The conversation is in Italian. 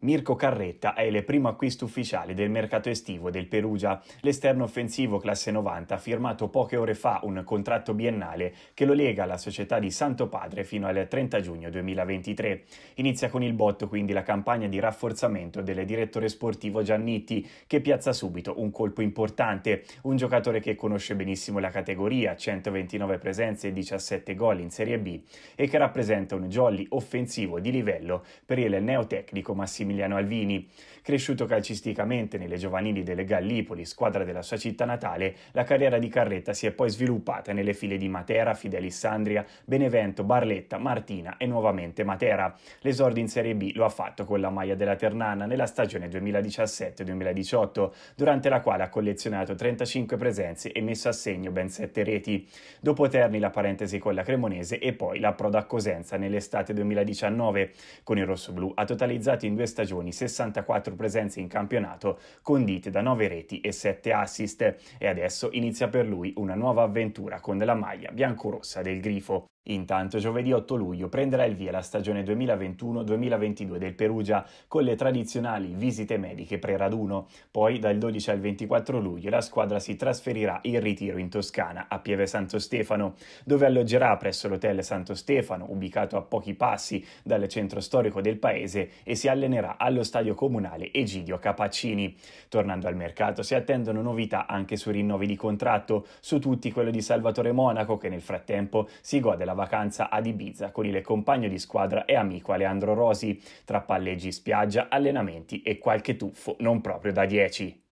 Mirko Carretta è il primo acquisto ufficiale del mercato estivo del Perugia. L'esterno offensivo classe 90 ha firmato poche ore fa un contratto biennale che lo lega alla società di Santo Padre fino al 30 giugno 2023. Inizia con il botto quindi la campagna di rafforzamento del direttore sportivo Giannitti che piazza subito un colpo importante, un giocatore che conosce benissimo la categoria, 129 presenze e 17 gol in Serie B e che rappresenta un jolly offensivo di livello per il neotecnico Massimiliano Massimiliano Alvini. Cresciuto calcisticamente nelle giovanili delle Gallipoli, squadra della sua città natale, la carriera di Carretta si è poi sviluppata nelle file di Matera, Fidelissandria, Benevento, Barletta, Martina e nuovamente Matera. L'esordio in Serie B lo ha fatto con la maglia della Ternana nella stagione 2017-2018, durante la quale ha collezionato 35 presenze e messo a segno ben 7 reti. Dopo Terni la parentesi con la Cremonese e poi l'approdo a Cosenza nell'estate 2019. Con il rossoblù ha totalizzato in due stagioni, 64 presenze in campionato, condite da 9 reti e 7 assist. E adesso inizia per lui una nuova avventura con la maglia biancorossa del Grifo. Intanto giovedì 8 luglio prenderà il via la stagione 2021-2022 del Perugia con le tradizionali visite mediche pre-raduno. Poi dal 12 al 24 luglio la squadra si trasferirà in ritiro in Toscana a Pieve Santo Stefano, dove alloggerà presso l'hotel Santo Stefano, ubicato a pochi passi dal centro storico del paese, e si allenerà allo stadio comunale Egidio Capaccini. Tornando al mercato si attendono novità anche sui rinnovi di contratto, su tutti quello di Salvatore Monaco che nel frattempo si gode la vacanza ad Ibiza con il compagno di squadra e amico Aleandro Rosi, tra palleggi, spiaggia, allenamenti e qualche tuffo non proprio da 10.